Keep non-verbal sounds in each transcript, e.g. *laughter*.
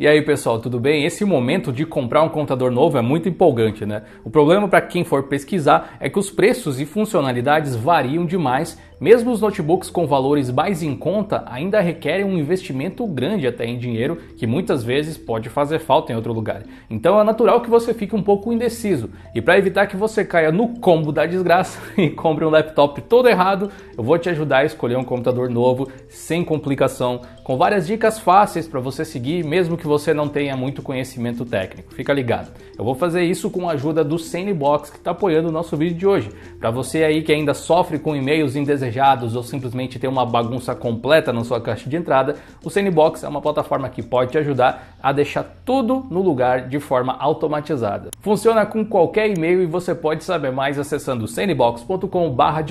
E aí, pessoal, tudo bem? Esse momento de comprar um computador novo é muito empolgante, né? O problema para quem for pesquisar é que os preços e funcionalidades variam demais mesmo os notebooks com valores mais em conta ainda requerem um investimento grande até em dinheiro, que muitas vezes pode fazer falta em outro lugar. Então é natural que você fique um pouco indeciso. E para evitar que você caia no combo da desgraça *laughs* e compre um laptop todo errado, eu vou te ajudar a escolher um computador novo, sem complicação, com várias dicas fáceis para você seguir, mesmo que você não tenha muito conhecimento técnico. Fica ligado. Eu vou fazer isso com a ajuda do Sandbox, que está apoiando o nosso vídeo de hoje. Para você aí que ainda sofre com e-mails indesejados ou simplesmente ter uma bagunça completa na sua caixa de entrada, o Sandbox é uma plataforma que pode te ajudar a deixar tudo no lugar de forma automatizada. Funciona com qualquer e-mail e você pode saber mais acessando sandboxcom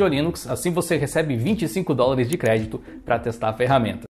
linux assim você recebe 25 dólares de crédito para testar a ferramenta.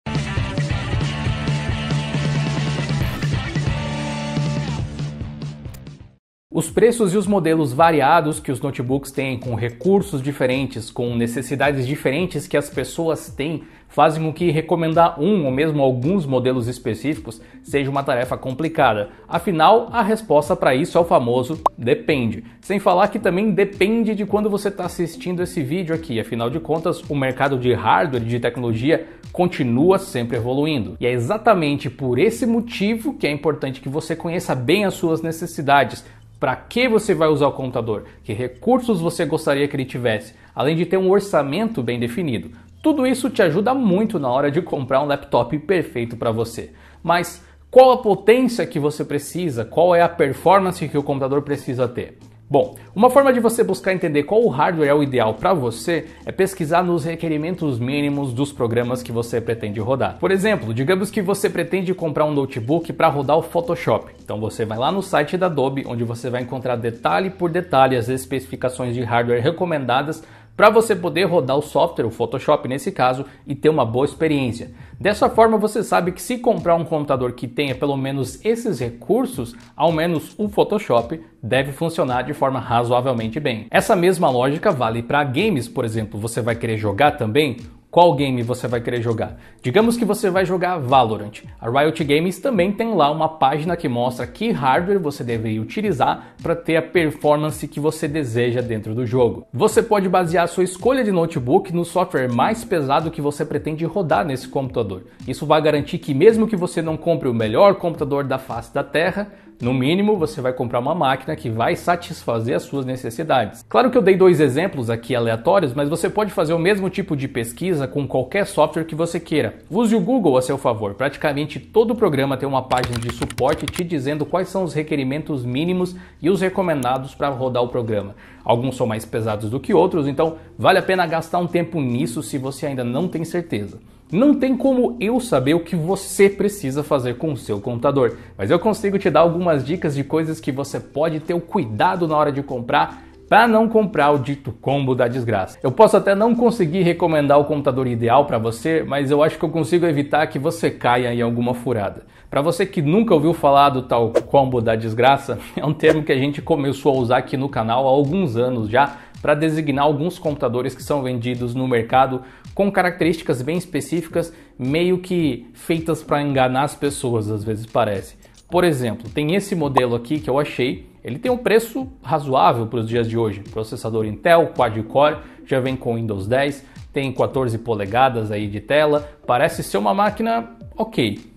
Os preços e os modelos variados que os notebooks têm, com recursos diferentes, com necessidades diferentes que as pessoas têm, fazem com que recomendar um ou mesmo alguns modelos específicos seja uma tarefa complicada. Afinal, a resposta para isso é o famoso depende. Sem falar que também depende de quando você está assistindo esse vídeo aqui. Afinal de contas, o mercado de hardware e de tecnologia continua sempre evoluindo. E é exatamente por esse motivo que é importante que você conheça bem as suas necessidades para que você vai usar o computador? Que recursos você gostaria que ele tivesse? Além de ter um orçamento bem definido. Tudo isso te ajuda muito na hora de comprar um laptop perfeito para você. Mas qual a potência que você precisa? Qual é a performance que o computador precisa ter? Bom, uma forma de você buscar entender qual o hardware é o ideal para você é pesquisar nos requerimentos mínimos dos programas que você pretende rodar. Por exemplo, digamos que você pretende comprar um notebook para rodar o Photoshop. Então você vai lá no site da Adobe, onde você vai encontrar detalhe por detalhe as especificações de hardware recomendadas para você poder rodar o software, o Photoshop nesse caso, e ter uma boa experiência. Dessa forma, você sabe que se comprar um computador que tenha pelo menos esses recursos, ao menos o Photoshop deve funcionar de forma razoavelmente bem. Essa mesma lógica vale para games, por exemplo. Você vai querer jogar também? qual game você vai querer jogar. Digamos que você vai jogar Valorant. A Riot Games também tem lá uma página que mostra que hardware você deveria utilizar para ter a performance que você deseja dentro do jogo. Você pode basear sua escolha de notebook no software mais pesado que você pretende rodar nesse computador. Isso vai garantir que mesmo que você não compre o melhor computador da face da Terra, no mínimo, você vai comprar uma máquina que vai satisfazer as suas necessidades. Claro que eu dei dois exemplos aqui aleatórios, mas você pode fazer o mesmo tipo de pesquisa com qualquer software que você queira. Use o Google a seu favor. Praticamente todo programa tem uma página de suporte te dizendo quais são os requerimentos mínimos e os recomendados para rodar o programa. Alguns são mais pesados do que outros, então vale a pena gastar um tempo nisso se você ainda não tem certeza. Não tem como eu saber o que você precisa fazer com o seu computador, mas eu consigo te dar algumas dicas de coisas que você pode ter o cuidado na hora de comprar para não comprar o dito combo da desgraça. Eu posso até não conseguir recomendar o computador ideal para você, mas eu acho que eu consigo evitar que você caia em alguma furada. Para você que nunca ouviu falar do tal combo da desgraça, *laughs* é um termo que a gente começou a usar aqui no canal há alguns anos já para designar alguns computadores que são vendidos no mercado com características bem específicas, meio que feitas para enganar as pessoas, às vezes parece. Por exemplo, tem esse modelo aqui que eu achei, ele tem um preço razoável para os dias de hoje. Processador Intel quad-core, já vem com Windows 10, tem 14 polegadas aí de tela, parece ser uma máquina ok.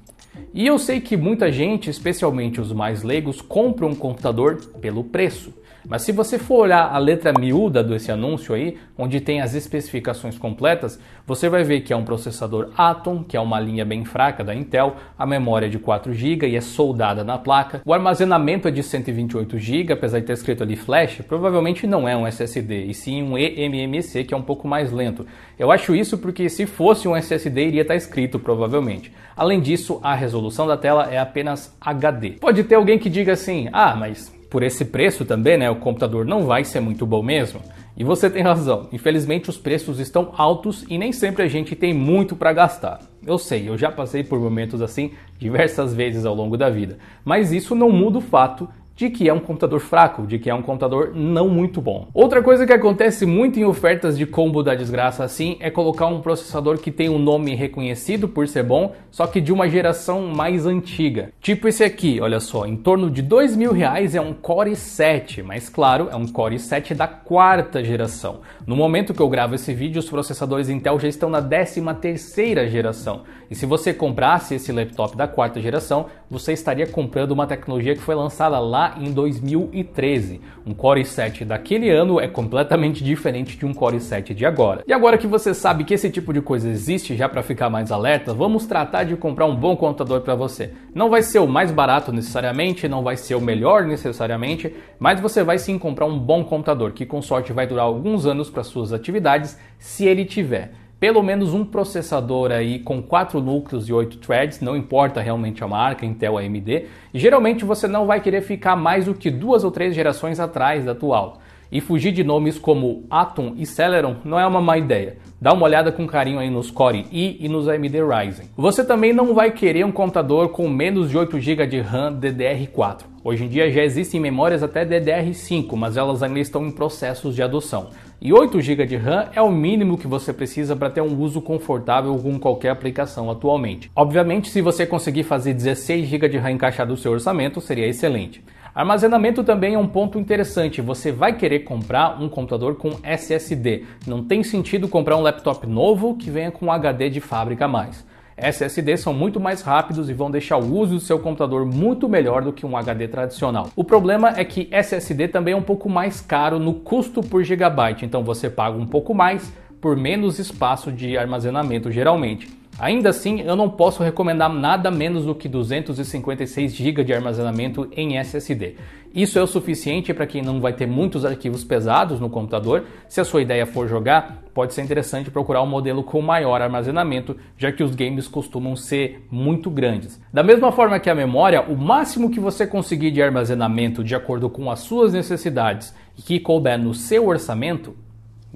E eu sei que muita gente, especialmente os mais leigos, compra um computador pelo preço. Mas se você for olhar a letra miúda desse anúncio aí, onde tem as especificações completas, você vai ver que é um processador Atom, que é uma linha bem fraca da Intel, a memória é de 4 GB e é soldada na placa. O armazenamento é de 128 GB, apesar de ter escrito ali flash, provavelmente não é um SSD, e sim um eMMC, que é um pouco mais lento. Eu acho isso porque se fosse um SSD iria estar escrito provavelmente. Além disso, a resolução da tela é apenas HD. Pode ter alguém que diga assim: ah, mas por esse preço também, né? O computador não vai ser muito bom mesmo. E você tem razão. Infelizmente os preços estão altos e nem sempre a gente tem muito para gastar. Eu sei, eu já passei por momentos assim diversas vezes ao longo da vida, mas isso não muda o fato de que é um computador fraco, de que é um computador não muito bom. Outra coisa que acontece muito em ofertas de combo da desgraça assim é colocar um processador que tem um nome reconhecido por ser bom, só que de uma geração mais antiga. Tipo esse aqui, olha só, em torno de dois mil reais é um Core 7, mas claro, é um Core 7 da quarta geração. No momento que eu gravo esse vídeo, os processadores Intel já estão na décima terceira geração. E se você comprasse esse laptop da quarta geração, você estaria comprando uma tecnologia que foi lançada lá em 2013. Um Core i7 daquele ano é completamente diferente de um Core i7 de agora. E agora que você sabe que esse tipo de coisa existe, já para ficar mais alerta, vamos tratar de comprar um bom computador para você. Não vai ser o mais barato necessariamente, não vai ser o melhor necessariamente, mas você vai sim comprar um bom computador que com sorte vai durar alguns anos para suas atividades, se ele tiver pelo menos um processador aí com 4 núcleos e 8 threads, não importa realmente a marca, Intel, AMD, geralmente você não vai querer ficar mais do que duas ou três gerações atrás da atual. E fugir de nomes como Atom e Celeron não é uma má ideia. Dá uma olhada com carinho aí nos Core i e nos AMD Ryzen. Você também não vai querer um computador com menos de 8 GB de RAM DDR4. Hoje em dia já existem memórias até DDR5, mas elas ainda estão em processos de adoção. E 8 GB de RAM é o mínimo que você precisa para ter um uso confortável com qualquer aplicação atualmente. Obviamente, se você conseguir fazer 16 GB de RAM encaixado no seu orçamento, seria excelente. Armazenamento também é um ponto interessante. Você vai querer comprar um computador com SSD. Não tem sentido comprar um laptop novo que venha com HD de fábrica a mais. SSD são muito mais rápidos e vão deixar o uso do seu computador muito melhor do que um HD tradicional. O problema é que SSD também é um pouco mais caro no custo por gigabyte, então você paga um pouco mais por menos espaço de armazenamento geralmente. Ainda assim, eu não posso recomendar nada menos do que 256 GB de armazenamento em SSD. Isso é o suficiente para quem não vai ter muitos arquivos pesados no computador. Se a sua ideia for jogar, pode ser interessante procurar um modelo com maior armazenamento, já que os games costumam ser muito grandes. Da mesma forma que a memória, o máximo que você conseguir de armazenamento de acordo com as suas necessidades e que couber no seu orçamento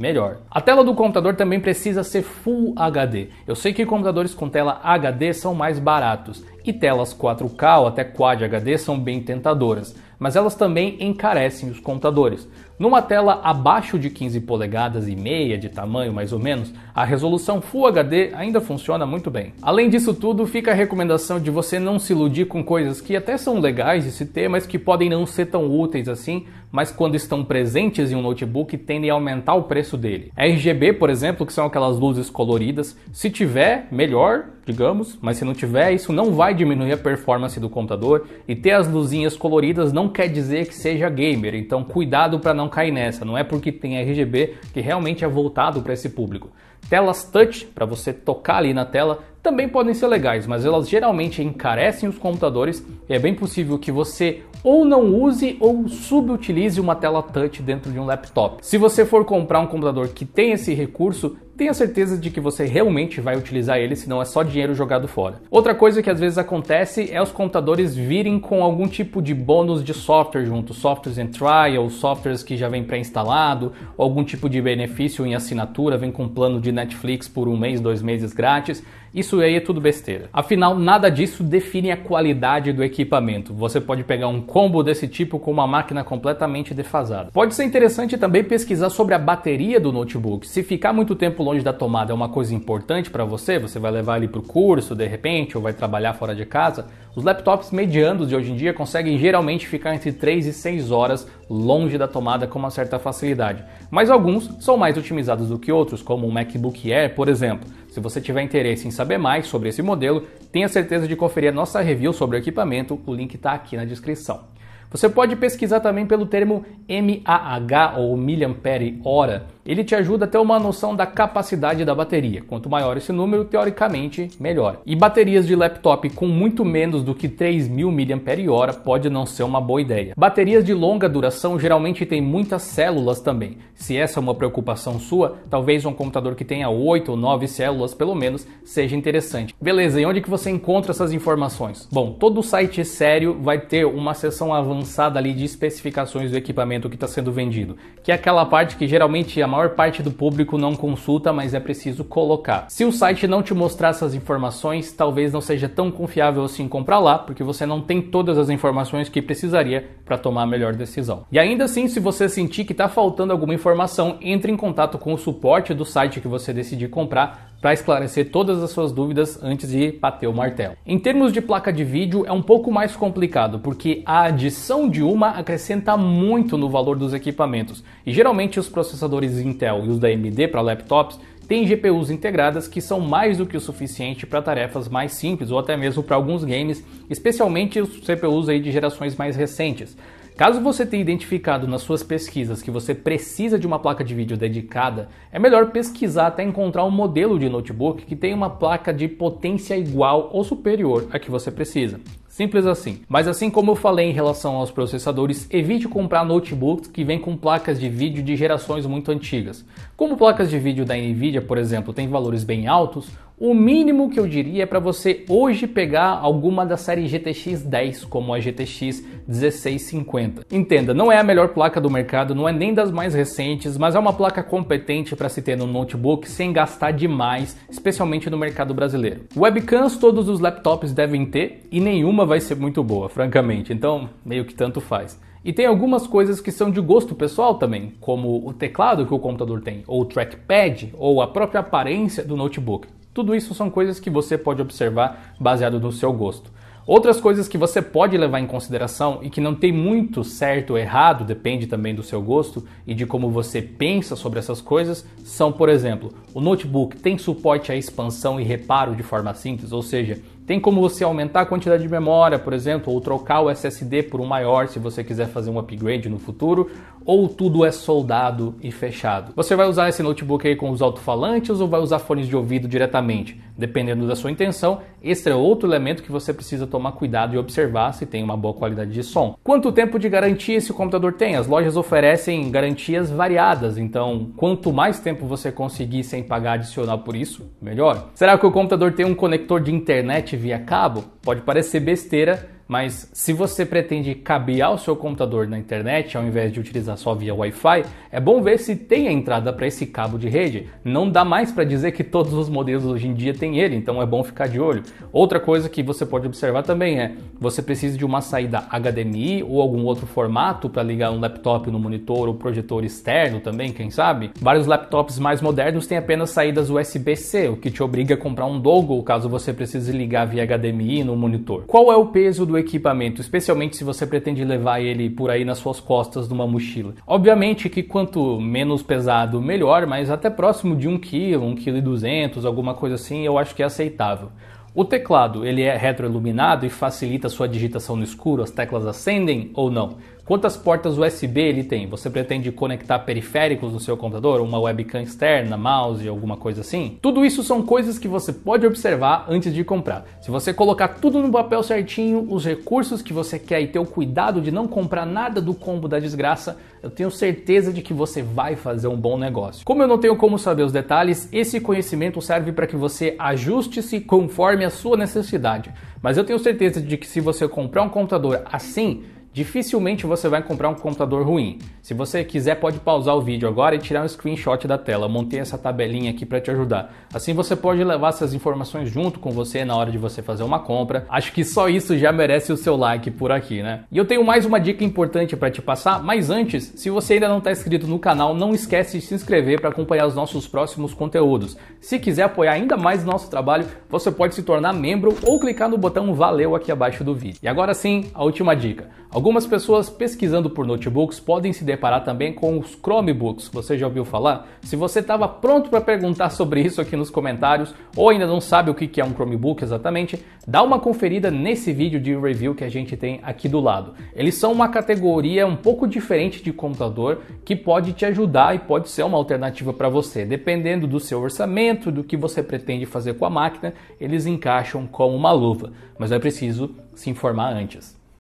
melhor. A tela do computador também precisa ser Full HD. Eu sei que computadores com tela HD são mais baratos e telas 4K ou até Quad HD são bem tentadoras, mas elas também encarecem os computadores. Numa tela abaixo de 15 polegadas e meia de tamanho mais ou menos, a resolução Full HD ainda funciona muito bem. Além disso tudo, fica a recomendação de você não se iludir com coisas que até são legais de se ter, mas que podem não ser tão úteis assim mas quando estão presentes em um notebook tendem a aumentar o preço dele. RGB, por exemplo, que são aquelas luzes coloridas, se tiver, melhor, digamos, mas se não tiver, isso não vai diminuir a performance do computador e ter as luzinhas coloridas não quer dizer que seja gamer, então cuidado para não cair nessa, não é porque tem RGB que realmente é voltado para esse público. Telas touch, para você tocar ali na tela, também podem ser legais, mas elas geralmente encarecem os computadores e é bem possível que você ou não use ou subutilize uma tela touch dentro de um laptop. Se você for comprar um computador que tem esse recurso, tenha certeza de que você realmente vai utilizar ele, senão é só dinheiro jogado fora. Outra coisa que às vezes acontece é os computadores virem com algum tipo de bônus de software junto, softwares em trial, softwares que já vem pré-instalado, algum tipo de benefício em assinatura, vem com um plano de Netflix por um mês, dois meses grátis. Isso aí é tudo besteira. Afinal, nada disso define a qualidade do equipamento. Você pode pegar um combo desse tipo com uma máquina completamente defasada. Pode ser interessante também pesquisar sobre a bateria do notebook. Se ficar muito tempo longe da tomada é uma coisa importante para você, você vai levar ele para o curso de repente ou vai trabalhar fora de casa, os laptops medianos de hoje em dia conseguem geralmente ficar entre 3 e 6 horas longe da tomada com uma certa facilidade. Mas alguns são mais otimizados do que outros, como o MacBook Air, por exemplo. Se você tiver interesse em saber mais sobre esse modelo, tenha certeza de conferir a nossa review sobre o equipamento, o link está aqui na descrição. Você pode pesquisar também pelo termo MAH ou miliampere hora. Ele te ajuda a ter uma noção da capacidade da bateria. Quanto maior esse número, teoricamente, melhor. E baterias de laptop com muito menos do que 3.000 mAh pode não ser uma boa ideia. Baterias de longa duração geralmente têm muitas células também. Se essa é uma preocupação sua, talvez um computador que tenha 8 ou 9 células pelo menos seja interessante. Beleza, e onde que você encontra essas informações? Bom, todo site sério vai ter uma seção avançada avançada ali de especificações do equipamento que está sendo vendido, que é aquela parte que geralmente a maior parte do público não consulta, mas é preciso colocar. Se o site não te mostrar essas informações, talvez não seja tão confiável assim comprar lá, porque você não tem todas as informações que precisaria para tomar a melhor decisão. E ainda assim, se você sentir que está faltando alguma informação, entre em contato com o suporte do site que você decidir comprar para esclarecer todas as suas dúvidas antes de bater o martelo. Em termos de placa de vídeo, é um pouco mais complicado, porque a adição de uma acrescenta muito no valor dos equipamentos. E geralmente os processadores Intel e os da AMD para laptops tem GPUs integradas que são mais do que o suficiente para tarefas mais simples ou até mesmo para alguns games, especialmente os CPUs aí de gerações mais recentes. Caso você tenha identificado nas suas pesquisas que você precisa de uma placa de vídeo dedicada, é melhor pesquisar até encontrar um modelo de notebook que tenha uma placa de potência igual ou superior à que você precisa. Simples assim. Mas assim como eu falei em relação aos processadores, evite comprar notebooks que vêm com placas de vídeo de gerações muito antigas. Como placas de vídeo da Nvidia, por exemplo, têm valores bem altos, o mínimo que eu diria é para você hoje pegar alguma da série GTX 10, como a GTX 1650. Entenda, não é a melhor placa do mercado, não é nem das mais recentes, mas é uma placa competente para se ter no notebook sem gastar demais, especialmente no mercado brasileiro. Webcams todos os laptops devem ter e nenhuma vai ser muito boa, francamente, então meio que tanto faz. E tem algumas coisas que são de gosto pessoal também, como o teclado que o computador tem, ou o trackpad, ou a própria aparência do notebook. Tudo isso são coisas que você pode observar baseado no seu gosto. Outras coisas que você pode levar em consideração e que não tem muito certo ou errado, depende também do seu gosto e de como você pensa sobre essas coisas, são, por exemplo, o notebook tem suporte à expansão e reparo de forma simples, ou seja, tem como você aumentar a quantidade de memória, por exemplo, ou trocar o SSD por um maior se você quiser fazer um upgrade no futuro, ou tudo é soldado e fechado? Você vai usar esse notebook aí com os alto-falantes ou vai usar fones de ouvido diretamente? Dependendo da sua intenção, esse é outro elemento que você precisa tomar cuidado e observar se tem uma boa qualidade de som. Quanto tempo de garantia esse computador tem? As lojas oferecem garantias variadas, então quanto mais tempo você conseguir sem pagar adicional por isso, melhor. Será que o computador tem um conector de internet via cabo? Pode parecer besteira, mas se você pretende cabear o seu computador na internet ao invés de utilizar só via Wi-Fi, é bom ver se tem a entrada para esse cabo de rede. Não dá mais para dizer que todos os modelos hoje em dia têm ele, então é bom ficar de olho. Outra coisa que você pode observar também é: você precisa de uma saída HDMI ou algum outro formato para ligar um laptop no monitor ou projetor externo também, quem sabe? Vários laptops mais modernos têm apenas saídas USB-C, o que te obriga a comprar um dongle caso você precise ligar via HDMI no monitor. Qual é o peso do equipamento, especialmente se você pretende levar ele por aí nas suas costas numa mochila. Obviamente que quanto menos pesado, melhor, mas até próximo de 1 kg, 1 kg 200, alguma coisa assim, eu acho que é aceitável. O teclado, ele é retroiluminado e facilita sua digitação no escuro, as teclas acendem ou não? Quantas portas USB ele tem? Você pretende conectar periféricos no seu computador, uma webcam externa, mouse, alguma coisa assim? Tudo isso são coisas que você pode observar antes de comprar. Se você colocar tudo no papel certinho, os recursos que você quer e ter o cuidado de não comprar nada do combo da desgraça, eu tenho certeza de que você vai fazer um bom negócio. Como eu não tenho como saber os detalhes, esse conhecimento serve para que você ajuste-se conforme a sua necessidade. Mas eu tenho certeza de que se você comprar um computador assim, Dificilmente você vai comprar um computador ruim. Se você quiser, pode pausar o vídeo agora e tirar um screenshot da tela. Eu montei essa tabelinha aqui para te ajudar. Assim você pode levar essas informações junto com você na hora de você fazer uma compra. Acho que só isso já merece o seu like por aqui, né? E eu tenho mais uma dica importante para te passar, mas antes, se você ainda não está inscrito no canal, não esquece de se inscrever para acompanhar os nossos próximos conteúdos. Se quiser apoiar ainda mais nosso trabalho, você pode se tornar membro ou clicar no botão valeu aqui abaixo do vídeo. E agora sim, a última dica Algumas pessoas pesquisando por notebooks podem se deparar também com os Chromebooks. Você já ouviu falar? Se você estava pronto para perguntar sobre isso aqui nos comentários ou ainda não sabe o que é um Chromebook exatamente, dá uma conferida nesse vídeo de review que a gente tem aqui do lado. Eles são uma categoria um pouco diferente de computador que pode te ajudar e pode ser uma alternativa para você. Dependendo do seu orçamento, do que você pretende fazer com a máquina, eles encaixam como uma luva, mas é preciso se informar antes.